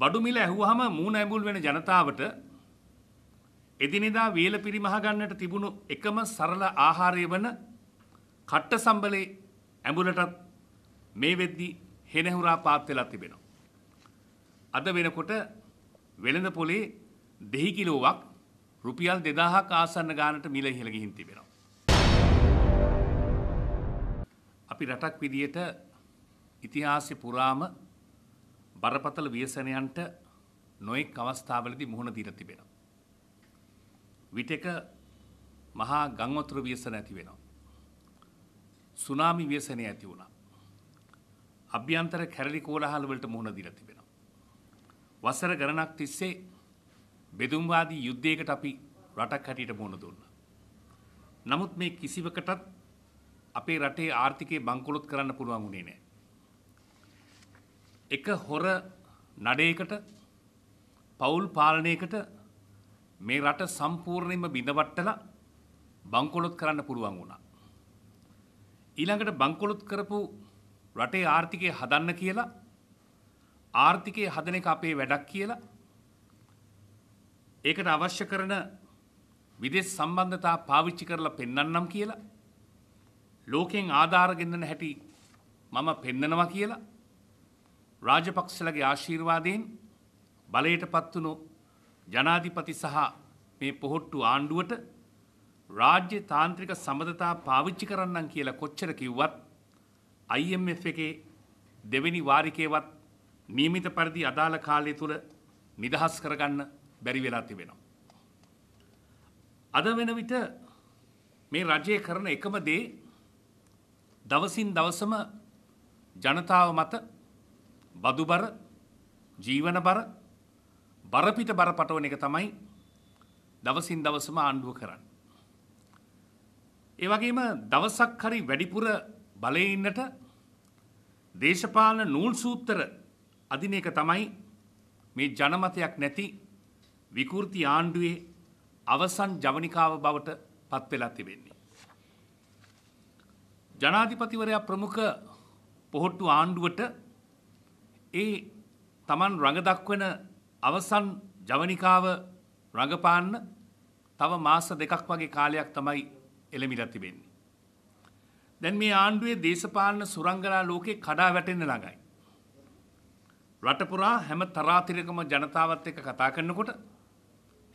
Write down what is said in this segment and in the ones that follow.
බඩු මිල ඇහුවහම මූණ ඇඹුල් වෙන ජනතාවට එදිනෙදා වේල පිරිමහ ගන්නට තිබුණු එකම සරල ආහාරය වන කට්ට සම්බලේ ඇඹුලටත් මේ වෙද්දී හෙනහුරා පාත් වෙලා තිබෙනවා. අද වෙනකොට වෙළඳ පොලේ දෙහි කිලෝවක් රුපියල් දෙදාහක් ආසන්න ගානට මිල ඉහළ ගිහින් තිබෙනවා. අපි රටක් විදියට ඉතිහාසය පුරාම බරපතල ව්‍යසනයන්ට නොයෙක් අවස්ථාවලදී මුහුණ දීලා තිබෙනවා. විටක මහා ගංවතුර ව්‍යසන ඇති වෙනවා. සුනාමි ව්‍යසනය ඇති වුණා. අභ්‍යන්තර කැරලි කෝලාහල වලට මුහුණ දීලා තිබෙනවා. වසර ගණනක් තිස්සේ බෙදුම්වාදී යුද්ධයකට අපි රටක් හැටියට මුහුණ දුන්නා. නමුත් මේ කිසිවකටත් අපේ රටේ ආර්ථිකය බංකොලොත් කරන්න පුළුවන් වුණේ නැහැ. එක හොර නඩේකට පවුල් පාලනයකට මේ රට සම්පූර්ණයෙන්ම බිඳවට්ටලා බංකොලොත් කරන්න පුළුවන් වුණා. ඊළඟට බංකොලොත් කරපු රටේ ආර්ථිකය හදන්න කියලා ආර්ථිකය හදන එක අපේ වැඩක් කියලා ඒකට අවශ්‍ය කරන විදෙස් සම්බන්ධතා පාවිච්චි කරලා පෙන්වන්නම් කියලා ලෝකෙන් ආධාර ගෙන්නන හැටි මම පෙන්නනවා කියලා රාජපක්ෂලගේ ආශීර්වාදයෙන් බලයට පත්වුණු ජනාධිපති සහ මේ පොහොට්ටු ආණ්ඩුවට රාජ්‍ය තාන්ත්‍රික සමඳතා පාවිච්චි කරන්නම් කියලා කොච්චර කිව්වත් IMF එකේ දෙවෙනි වාරිකේවත් නියමිත පරිදි අදාළ කාලය තුළ නිදහස් කරගන්න බැරි වෙලා තිබෙනවා. අද වෙන විට මේ රජය කරන එකම දේ දවසින් දවසම ජනතාව මත බදු බර ජීවන බර බරපිට බර පටවන එක තමයි දවසින් දවසම ආණ්ඩුව කරන්න. ඒ වගේම දවසක් හරි වැඩිපුර බලය ඉන්නට දේශපාලන නූල් සූත්‍ර අදින එක තමයි මේ ජනමතයක් නැති විකෘති ආණ්ඩුවේ අවසන් ජවනිකාව බවට පත් වෙලා තිබෙන්නේ. ජනාධිපතිවරයා ප්‍රමුඛ පොහොට්ටු ආණ්ඩුවට ඒ තමන් රඟදක්වන අවසන් ජවනිකාව රඟපාන්න තව මාස දෙකක් වගේ කාලයක් තමයි එළමිලා තිබෙන්නේ. දැන් මේ ආණ්ඩුවේ දේශපාලන සුරංගනා ලෝකේ කඩා වැටෙන්න ළඟයි. රටපුරා හැම තරාතිරකම ජනතාවත් එක්ක කතා කරනකොට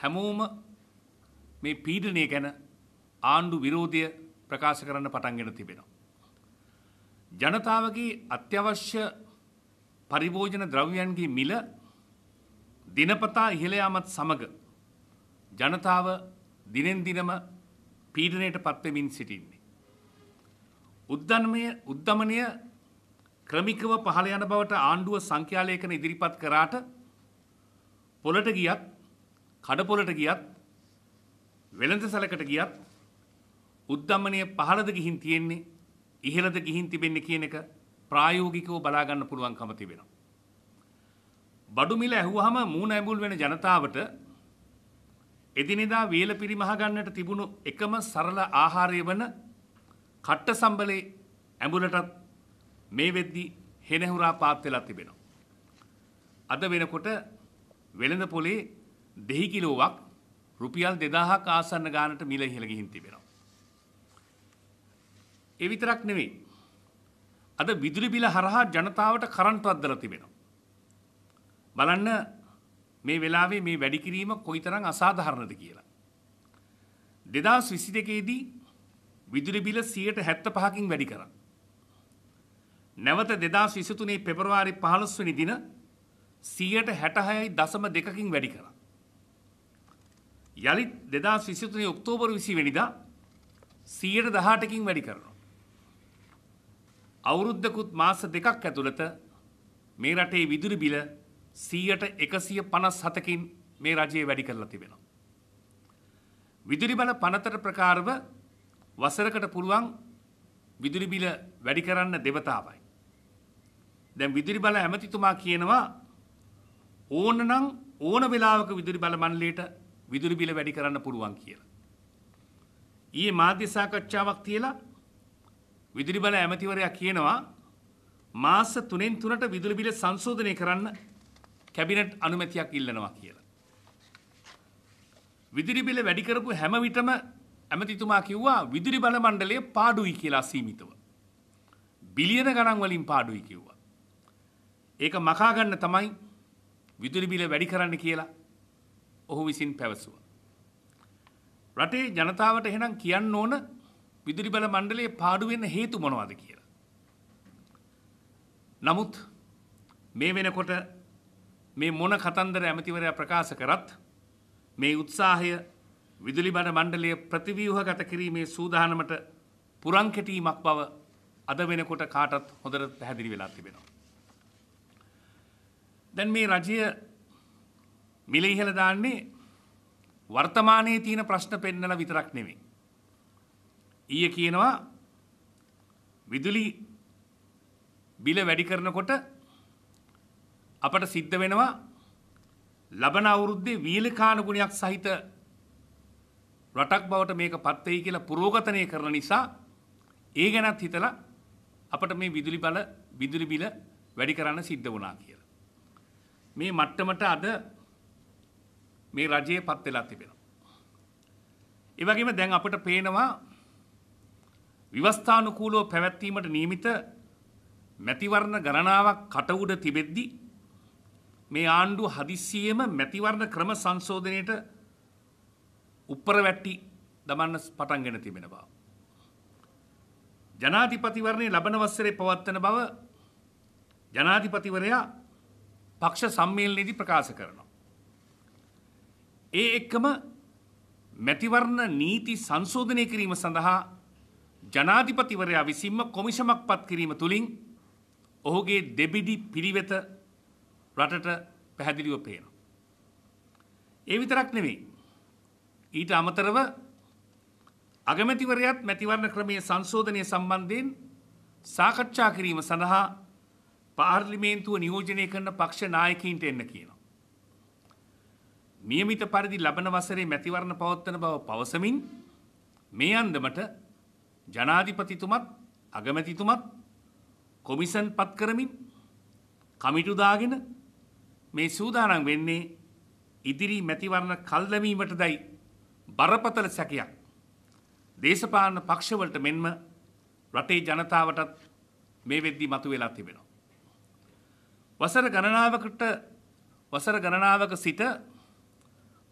හැමෝම මේ පීඩනය ගැන ආණ්ඩු විරෝධය ප්‍රකාශ කරන්න පටන්ගෙන තිබෙනවා. ජනතාවගේ අත්‍යවශ්‍ය පරිභෝජන ද්‍රව්‍යයන්ගේ මිල දිනපතා ඉහළ යාමත් සමග ජනතාව දිනෙන් දිනම පීඩනයට පත්වෙමින් සිටින්නේ. උද්දමනය උද්දමනය ක්‍රමිකව පහළ යන බවට ආණ්ඩුව සංඛ්‍යාලේඛන ඉදිරිපත් කරාට පොළට ගියත් කඩපොළට ගියත් වෙළඳ සැලකට ගියත් උද්දමනය පහළද ගිහින් තියෙන්නේ ඉහළද ගිහින් තිබෙන්නේ කියන එක ප්‍රායෝගිකව බලාගන්න පුළුවන්කම තිබෙනවා. බඩු මිල ඇහුවහම මූණ ඇඹුල් වෙන ජනතාවට එදිනෙදා වේල පිරිමහ ගන්නට තිබුණු එකම සරල ආහාරය වන කට්ට සම්බලේ ඇඹුලටත් මේ වෙද්දි හෙනහුරා පාත් වෙලා තිබෙනවා. අද වෙනකොට වෙළඳ පොලේ දෙහි කිලෝවක් රුපියල් 2000ක් ආසන්න ගානට මිල ඉහළ ගිහින් තිබෙනවා. ඒ විතරක් නෙවෙයි අද විදුලි බිල හරහා ජනතාවට කරන්ට් අද්දලා තිබෙනවා. බලන්න මේ වෙලාවේ මේ වැඩි කිරීම කොයිතරම් අසාධාරණද කියලා. 2022 දී විදුලි බිල 175කින් වැඩි කරා. නැවත 2023 පෙබරවාරි 15 වෙනි දින 166.2කින් වැඩි කරා. යළිත් 2023 ඔක්තෝබර් 20 වෙනිදා 118කින් වැඩි කරනවා. අවුරුද්දකුත් මාස දෙකක් ඇතුළත මේ රටේ විදුලි බිල 100ට 157කින් මේ රජය වැඩි කරලා තිබෙනවා. විදුලි බල පනතර ප්‍රකාරව වසරකට පුළුවන් විදුලි බිල වැඩි කරන්න දෙවතාවයි. දැන් විදුලි බල ඇමතිතුමා කියනවා ඕනනම් ඕන වෙලාවක විදුලි බල මණ්ඩලයට විදුලි බිල වැඩි කරන්න පුළුවන් කියලා. ඊයේ මාධ්‍ය සාකච්ඡාවක් තියලා විදුලි බල ඇමතිවරයා කියනවා මාස තුනෙන් තුනට විදුලි බිල සංශෝධනය කරන්න කැබිනට් අනුමැතියක් ඉල්ලනවා කියලා. විදුලි බිල වැඩි කරපු හැම විටම ඇමතිතුමා කිව්වා විදුලි බල මණ්ඩලය පාඩුයි කියලා සීමිතව. බිලියන ගණන් වලින් පාඩුයි කිව්වා. ඒක මකා ගන්න තමයි විදුලි බිල වැඩි කරන්න කියලා ඔහු විසින් පැවසුවා. රටේ ජනතාවට එහෙනම් කියන්න ඕන විදුලි බල මණ්ඩලයේ පාඩු වෙන්න හේතු මොනවද කියලා. නමුත් මේ වෙනකොට මේ මොන කතන්දර ඇමතිවරයා ප්‍රකාශ කරත් මේ උත්සාහය විදුලි බණ මණ්ඩලය ප්‍රතිව්‍යූහගත කිරීමේ සූදානමට පුරංකැටීමක් බව අද වෙනකොට කාටත් හොඳට පැහැදිලි වෙලා තිබෙනවා. දැන් මේ රජය මිල ඉහළ දාන්නේ වර්තමානයේ තියෙන ප්‍රශ්න පෙන්නලා විතරක් නෙමෙයි. ඊයේ කියනවා විදුලි බිල වැඩි කරනකොට අපට සිද්ධ වෙනවා ලබන අවුරුද්දේ වීලකාන ගුණයක් සහිත රටක් බවට මේක පත් වෙයි කියලා පුරෝගතනය කරන නිසා ඒ ගැනත් හිතලා අපට මේ විදුලි බල විදුලි බිල වැඩි කරන්න සිද්ධ වුණා කියලා. මේ මට්ටමට අද මේ රජයේ පත් වෙලා තිබෙනවා. ඒ වගේම දැන් අපට පේනවා විවස්ථානුකූලව පැවැත්වීමට නියමිත මැතිවරණ ගණනාවක් කටවුඩ තිබෙද්දි මේ ආණ්ඩු හදිස්සියෙම මැතිවරණ ක්‍රම සංශෝධනයට උප්පරවැට්ටි දමන්න පටන්ගෙන තිබෙන බව. ජනාධිපතිවරණය ලබන වසරේ පවත්වන බව ජනාධිපතිවරයා පක්ෂ සම්මේලනයේදී ප්‍රකාශ කරනවා. ඒ එක්කම මැතිවරණ නීති සංශෝධනය කිරීම සඳහා ජනාධිපතිවරයා විසින්ම කොමිෂමක් පත් කිරීම තුළින් ඔහුගේ දෙබිඩි පිළිවෙත රටට පැහැදිලිව පේන. ඒ විතරක් නෙවෙයි. ඊට අමතරව අගමැතිවරයාත් මැතිවරණ ක්‍රමයේ සංශෝධනය සම්බන්ධයෙන් සාකච්ඡා කිරීම සඳහා පාර්ලිමේන්තුව නියෝජනය කරන පක්ෂ නායකයින්ට එන්න කියනවා. නියමිත පරිදි ලබන වසරේ මැතිවරණ පවත්වන බව පවසමින් මේ අන්දමට ජනාධිපතිතුමත් අගමැතිතුමත් කොමිසන් පත් කරමින් කමිටු දාගෙන මේ සූදානම් වෙන්නේ ඉදිරි මැතිවරණ කල්දැමීමටදයි බරපතල සැකයක් දේශපාලන පක්ෂවලට මෙන්ම රටේ ජනතාවටත් මේ වෙද්දී මතුවෙලා තිබෙනවා. වසර ගණනාවකට වසර ගණනාවක සිට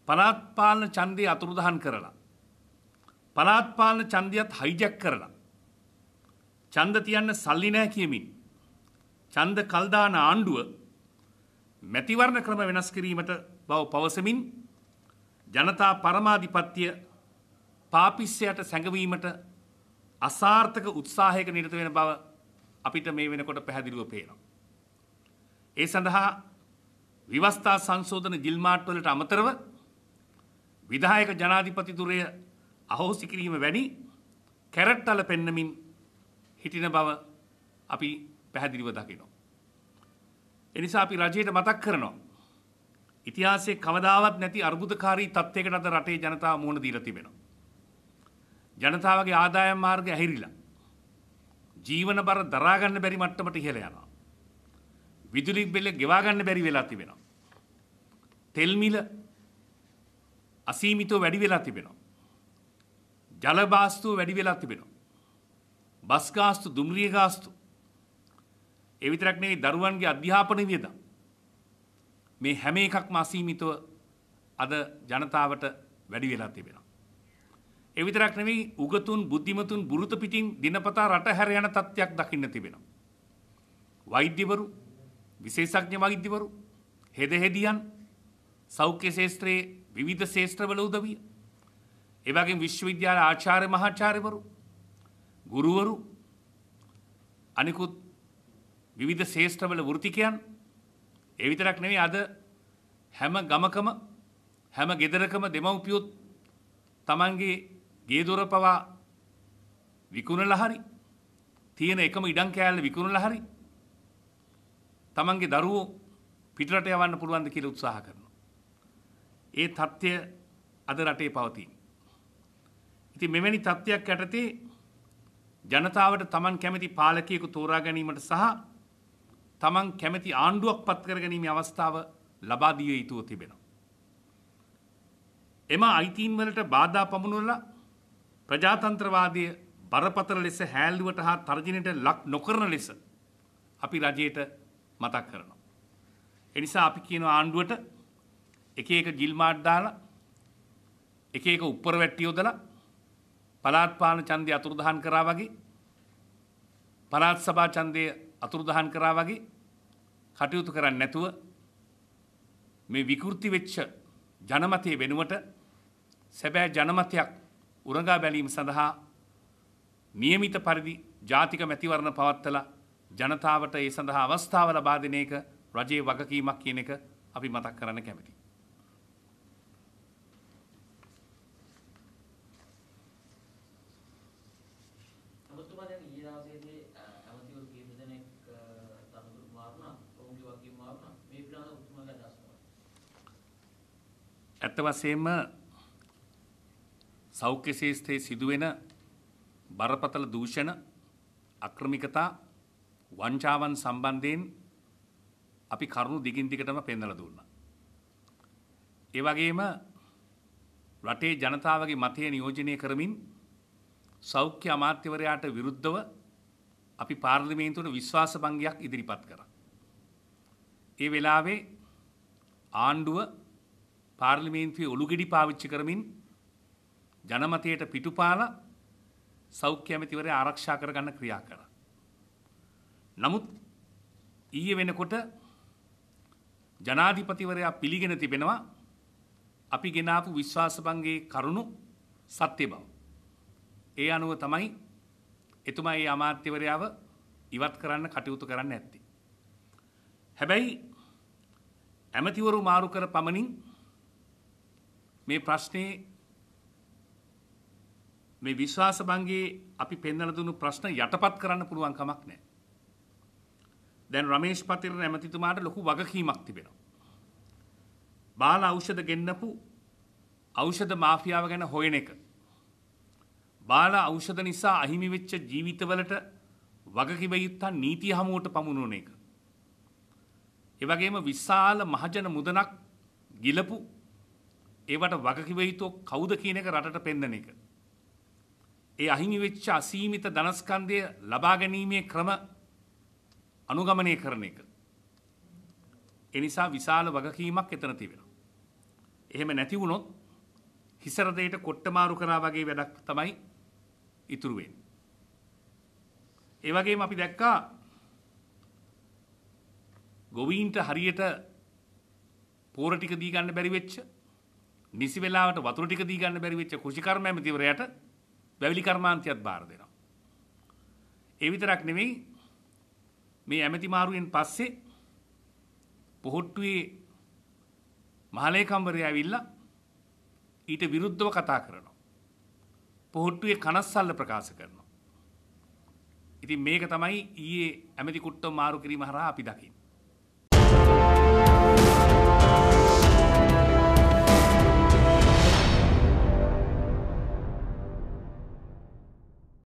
පළාත් පාලන ඡන්දය අතුරුදහන් කරලා පලාත්පාලන ඡන්දයත් හයිජැක් කරලා ඡන්ද තියන්න සල්ලි නැහැ කියමින් ඡන්ද කල්දාන ආණ්ඩුව මැතිවරණ ක්‍රම වෙනස් කිරීමට බව පවසමින් ජනතා පරමාධිපත්‍ය පාපිස්සයට සැඟවීමට අසාර්ථක උත්සාහයක නිරත වෙන බව අපිට මේ වෙනකොට පැහැදිලිව පේනවා. ඒ සඳහා විවස්ථා සංශෝධන ජිල්මාට්වලට අමතරව විධායක ජනාධිපතිතුරය අහෝසි කිරීම වැනි කැරට්ටල පෙන්නමින් හිටින බව අපි පැහැදිලිව දකිනවා. එනිසා අපි රජයට මතක් කරනවා. ඉතිහාසයේ කවදාවත් නැති අර්බුදකාරී තත්ත්වයකට අද රටේ ජනතාව මුහුණ දීලා තිබෙනවා. ජනතාවගේ ආදායම් මාර්ග ඇහිරිලා. ජීවන බර දරා ගන්න බැරි මට්ටමට ඉහළ යනවා. විදුලි බිල ගෙවා ගන්න බැරි වෙලා තිබෙනවා. තෙල් මිල අසීමිතව වැඩි වෙලා තිබෙනවා. ජල බාස්තුව වැඩි වෙලා තිබෙනවා. බස් ගාස්තු, දුම්රිය ගාස්තු. ඒ විතරක් නෙවෙයි දරුවන්ගේ අධ්‍යාපන වියදම්. මේ හැම එකක්ම අසීමිතව අද ජනතාවට වැඩි වෙලා තිබෙනවා. ඒ විතරක් නෙවෙයි උගතුන්, බුද්ධිමතුන් බුරුත පිටින් දිනපතා රට හැර යන තත්ත්වයක් දකින්න තිබෙනවා. වෛද්‍යවරු, විශේෂඥ වෛද්‍යවරු, හෙද හෙදියන් සෞඛ්‍ය ශේත්‍රයේ විවිධ ශේත්‍රවල උදවිය එවගේ විශ්වවිද්‍යාල ආචාර්ය මහාචාර්යවරු ගුරුවරු අනිකුත් විවිධ ශේෂ්ඨවල වෘතිකයන් ඒ විතරක් නෙවෙයි අද හැම ගමකම හැම ගෙදරකම දෙමව්පියොත් Tamanගේ ගේ දොර පවා විකුණලා හරි තියෙන එකම ඉඩම් කෑල්ල විකුණලා හරි Tamanගේ දරුවෝ පිටරට යවන්න පුළුවන්ද කියලා උත්සාහ කරනවා. ඒ தත්ත්වය අද රටේ පවතී. ඉතින් මෙවැනි තත්ත්වයක් යටතේ ජනතාවට තමන් කැමති පාලකයෙකු තෝරා ගැනීමට සහ තමන් කැමති ආණ්ඩුවක් පත් කර ගැනීමේ අවස්ථාව ලබා දිය යුතුව තිබෙනවා. එම අයිතීන් වලට බාධා පමුණුවලා ප්‍රජාතන්ත්‍රවාදය බරපතල ලෙස හැල්ලුවට හා තර්ජනයට ලක් නොකරන ලෙස අපි රජයට මතක් කරනවා. එනිසා අපි කියන ආණ්ඩුවට එක එක ගිල්මාට් දාලා එක එක උප්පර වැට්ටියෝදලා පලාත්පාන චන්දය අතුරුදහන් කරා වගේ පලාත් සභා චන්දය අතුරුදහන් කරා වගේ කටයුතු කරන්න නැතුව මේ විකෘති වෙච්ච ජනමතය වෙනුවට සැබෑ ජනමතයක් උරගා බැලීම සඳහා නියමිත පරිදි ජාතික මැතිවරණ පවත්තලා ජනතාවට ඒ සඳහා අවස්ථාව ලබා දෙන එක රජයේ වගකීමක් කියන එක අපි මතක් කරන්න කැමතියි. ඇත්ත වශයෙන්ම සෞඛ්‍ය ශේෂ්ත්‍රයේ සිදුවෙන බරපතල දූෂණ අක්‍රමිකතා වංචාවන් සම්බන්ධයෙන් අපි කරුණු දිගින් දිගටම පෙන්වලා දුන්නා. ඒ වගේම රටේ ජනතාවගේ මතය නියෝජනය කරමින් සෞඛ්‍ය අමාත්‍යවරයාට විරුද්ධව අපි පාර්ලිමේන්තුවට විශ්වාස භංගයක් ඉදිරිපත් කරා. ඒ වෙලාවේ ආණ්ඩුව පාර්ලිමේන්තුවේ ඔළුගෙඩි පාවිච්චි කරමින් ජනමතයට පිටුපාල සෞඛ්‍ය ඇමතිවරය ආරක්ෂා කරගන්න ක්‍රියා කළා. නමුත් ඊයේ වෙනකොට ජනාධිපතිවරයා පිළිගෙන තිබෙනවා අපි ගෙනාපු විශ්වාසභංගයේ කරුණු සත්‍ය බව. ඒ අනුව තමයි එතුමා ඒ අමාත්‍යවරයාව ඉවත් කරන්න කටයුතු කරන්න ඇත්තේ. හැබැයි ඇමතිවරු මාරු කර පමණින් මේ ප්‍රශ්නේ මේ විශ්වාස භංගේ අපි පෙන්වලා දුන්නු ප්‍රශ්න යටපත් කරන්න පුළුවන් කමක් නැහැ. දැන් රමේෂ් පතිර ඇමතිතුමාට ලොකු වගකීමක් තිබෙනවා. බාල ඖෂධ ගෙන්නපු ඖෂධ මාෆියාව ගැන හොයන එක. බාල ඖෂධ නිසා අහිමි වෙච්ච ජීවිතවලට වගකිව යුත්තා නීතිය හමුවට පමුණුන එක. ඒ වගේම විශාල මහජන මුදලක් ගිලපු ඒවට වගකිව යුතු කවුද කියන එක රටට පෙන්වන එක. ඒ අහිමි වෙච්ච අසීමිත ධනස්කන්ධය ලබා ගැනීමේ ක්‍රම අනුගමනය කරන එක. ඒ නිසා විශාල වගකීමක් එතන තිබෙනවා. එහෙම නැති වුණොත් හිසරදයට කොට්ටමාරු කරා වගේ වැඩක් තමයි ඉතුරු වෙන්නේ. ඒ වගේම අපි දැක්කා ගොවීන්ට හරියට පෝර ටික දී ගන්න බැරි වෙච්ච නිසි වෙලාවට වතුර ටික දී ගන්න බැරි වෙච්ච කුෂිකර්ම ඇමතිවරයාට වැවිලි කර්මාන්තයක් බාර දෙනවා. ඒ විතරක් නෙවෙයි මේ ඇමති මාරුවෙන් පස්සේ පොහොට්ටුවේ මහලේකම්වරයා ඇවිල්ලා ඊට විරුද්ධව කතා කරනවා. පොහොට්ටුවේ කනස්සල්ල ප්‍රකාශ කරනවා. ඉතින් මේක තමයි ඊයේ ඇමති කුට්ටම මාරු කිරීම හරහා අපි දකින්නේ.